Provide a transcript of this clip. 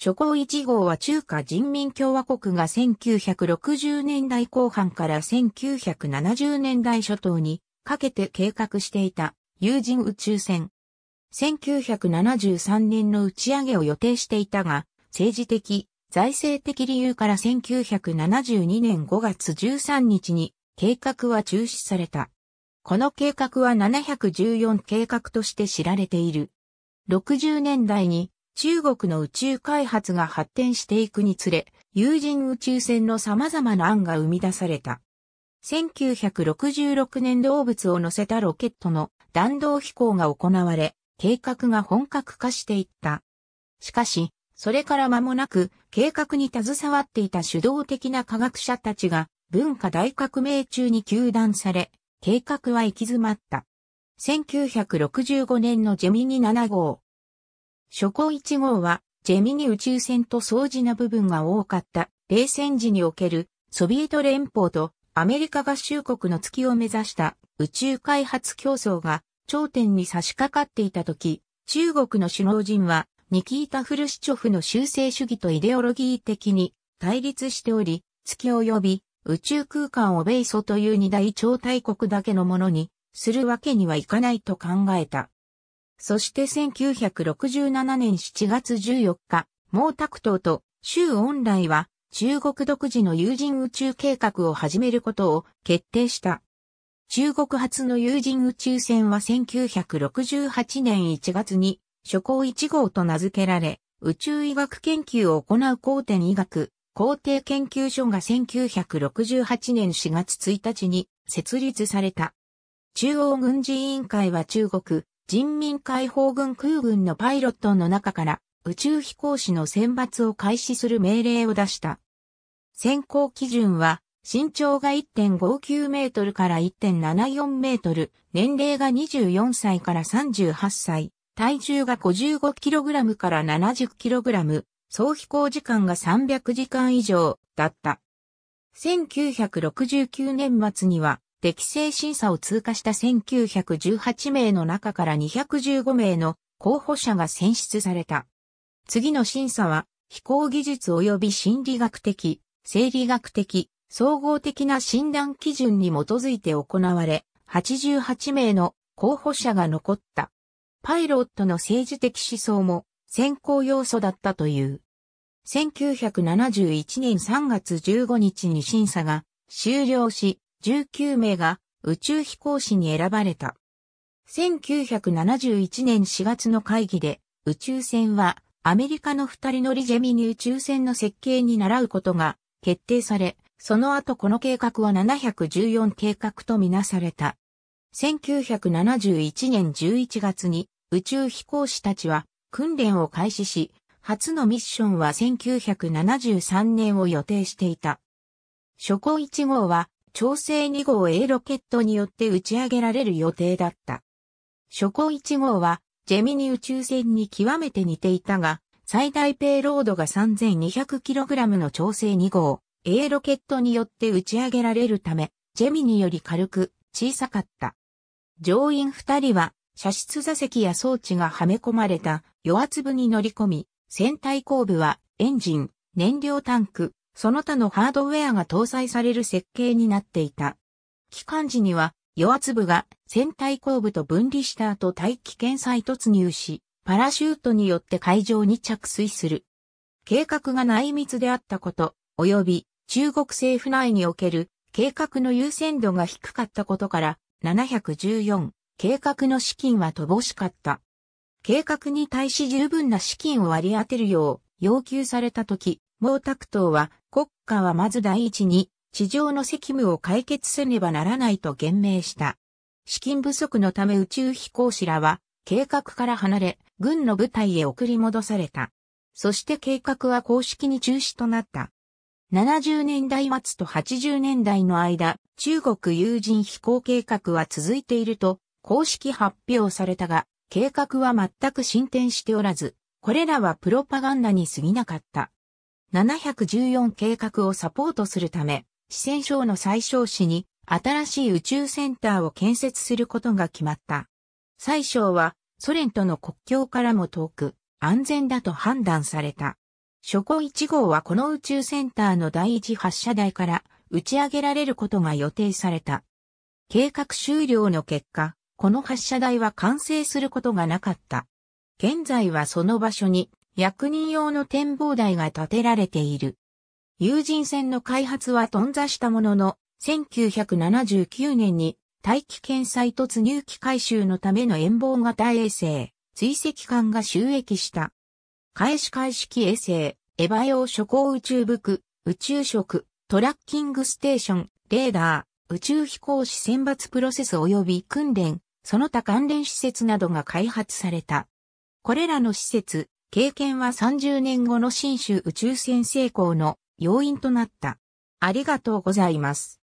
諸項1号は中華人民共和国が1960年代後半から1970年代初頭にかけて計画していた有人宇宙船。1973年の打ち上げを予定していたが、政治的、財政的理由から1972年5月13日に計画は中止された。この計画は714計画として知られている。60年代に中国の宇宙開発が発展していくにつれ、有人宇宙船の様々な案が生み出された。1966年動物を乗せたロケットの弾道飛行が行われ、計画が本格化していった。しかし、それから間もなく、計画に携わっていた主導的な科学者たちが、文化大革命中に休断され、計画は行き詰まった。1965年のジェミニ7号、初項1号は、ジェミニ宇宙船と相似な部分が多かった冷戦時におけるソビエト連邦とアメリカ合衆国の月を目指した宇宙開発競争が頂点に差し掛かっていた時、中国の首脳陣はニキータ・フルシチョフの修正主義とイデオロギー的に対立しており、月を呼び宇宙空間を米ソという二大超大国だけのものにするわけにはいかないと考えた。そして1967年7月14日、毛沢東と周恩来は中国独自の有人宇宙計画を始めることを決定した。中国初の有人宇宙船は1968年1月に初行1号と名付けられ、宇宙医学研究を行う高天医学、皇帝研究所が1968年4月1日に設立された。中央軍事委員会は中国、人民解放軍空軍のパイロットの中から宇宙飛行士の選抜を開始する命令を出した。選考基準は身長が1.59メートルから1.74メートル、年齢が24歳から38歳、体重が5 5ラムから7 0ラム、総飛行時間が300時間以上だった。1969年末には適正審査を通過した1918名の中から215名の候補者が選出された。次の審査は、飛行技術及び心理学的、生理学的、総合的な診断基準に基づいて行われ、88名の候補者が残った。パイロットの政治的思想も先行要素だったという。1971年3月15日に審査が終了し、19名が宇宙飛行士に選ばれた。1971年4月の会議で宇宙船はアメリカの二人乗りジェミニ宇宙船の設計に習うことが決定され、その後この計画は714計画とみなされた。1971年11月に宇宙飛行士たちは訓練を開始し、初のミッションは1973年を予定していた。初行1号は調整2号 A ロケットによって打ち上げられる予定だった。初行1号は、ジェミニ宇宙船に極めて似ていたが、最大ペイロードが 3200kg の調整2号 A ロケットによって打ち上げられるため、ジェミニより軽く小さかった。乗員2人は、射出座席や装置がはめ込まれた余圧部に乗り込み、船体後部はエンジン、燃料タンク、その他のハードウェアが搭載される設計になっていた。機関時には、与圧部が船体後部と分離した後大気圏再突入し、パラシュートによって海上に着水する。計画が内密であったこと、及び中国政府内における計画の優先度が低かったことから、714、計画の資金は乏しかった。計画に対し十分な資金を割り当てるよう要求されたとき、毛沢東は国家はまず第一に地上の責務を解決せねばならないと言明した。資金不足のため宇宙飛行士らは計画から離れ軍の部隊へ送り戻された。そして計画は公式に中止となった。70年代末と80年代の間、中国有人飛行計画は続いていると公式発表されたが、計画は全く進展しておらず、これらはプロパガンダに過ぎなかった。714計画をサポートするため、四川省の最小市に新しい宇宙センターを建設することが決まった。最小はソ連との国境からも遠く安全だと判断された。初号1号はこの宇宙センターの第一発射台から打ち上げられることが予定された。計画終了の結果、この発射台は完成することがなかった。現在はその場所に役人用の展望台が建てられている。有人船の開発は頓挫したものの、1979年に大気圏再突入機回収のための遠望型衛星、追跡艦が収益した。開始開機衛星、エヴァ用諸行宇宙服、宇宙食、トラッキングステーション、レーダー、宇宙飛行士選抜プロセス及び訓練、その他関連施設などが開発された。これらの施設、経験は30年後の新州宇宙船成功の要因となった。ありがとうございます。